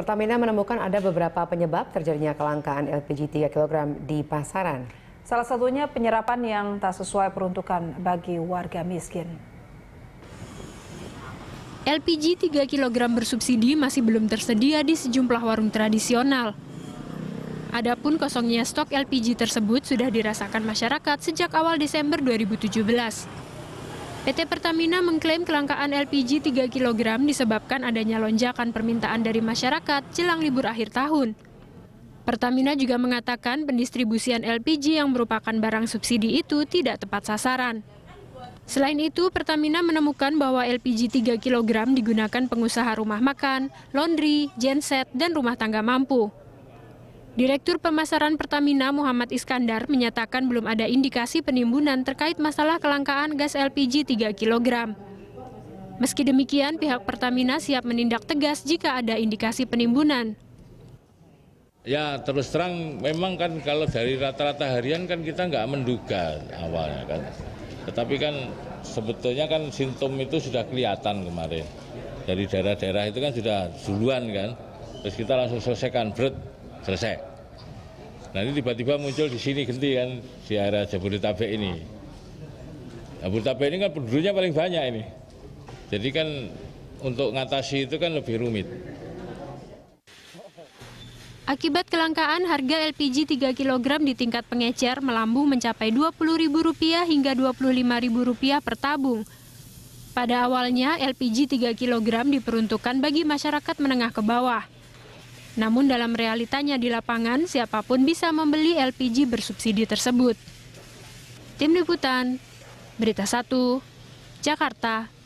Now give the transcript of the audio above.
Pertamina menemukan ada beberapa penyebab terjadinya kelangkaan LPG 3 kg di pasaran. Salah satunya penyerapan yang tak sesuai peruntukan bagi warga miskin. LPG 3 kg bersubsidi masih belum tersedia di sejumlah warung tradisional. Adapun kosongnya stok LPG tersebut sudah dirasakan masyarakat sejak awal Desember 2017. PT Pertamina mengklaim kelangkaan LPG 3 kg disebabkan adanya lonjakan permintaan dari masyarakat jelang libur akhir tahun. Pertamina juga mengatakan pendistribusian LPG yang merupakan barang subsidi itu tidak tepat sasaran. Selain itu, Pertamina menemukan bahwa LPG 3 kg digunakan pengusaha rumah makan, laundry, genset, dan rumah tangga mampu. Direktur Pemasaran Pertamina Muhammad Iskandar menyatakan belum ada indikasi penimbunan terkait masalah kelangkaan gas LPG 3 kg. Meski demikian, pihak Pertamina siap menindak tegas jika ada indikasi penimbunan. Ya terus terang memang kan kalau dari rata-rata harian kan kita nggak menduga awalnya kan. Tetapi kan sebetulnya kan simptom itu sudah kelihatan kemarin. Dari daerah-daerah itu kan sudah duluan kan. Terus kita langsung selesaikan, bret, selesai. Nanti tiba-tiba muncul di sini ganti kan di area Jabodetabek ini. Jabodetabek ini kan penduduknya paling banyak ini. Jadi kan untuk ngatasi itu kan lebih rumit. Akibat kelangkaan harga LPG 3 kg di tingkat pengecer melambung mencapai Rp20.000 hingga Rp25.000 per tabung. Pada awalnya LPG 3 kg diperuntukkan bagi masyarakat menengah ke bawah. Namun dalam realitanya di lapangan, siapapun bisa membeli LPG bersubsidi tersebut. Tim Liputan, Berita 1, Jakarta.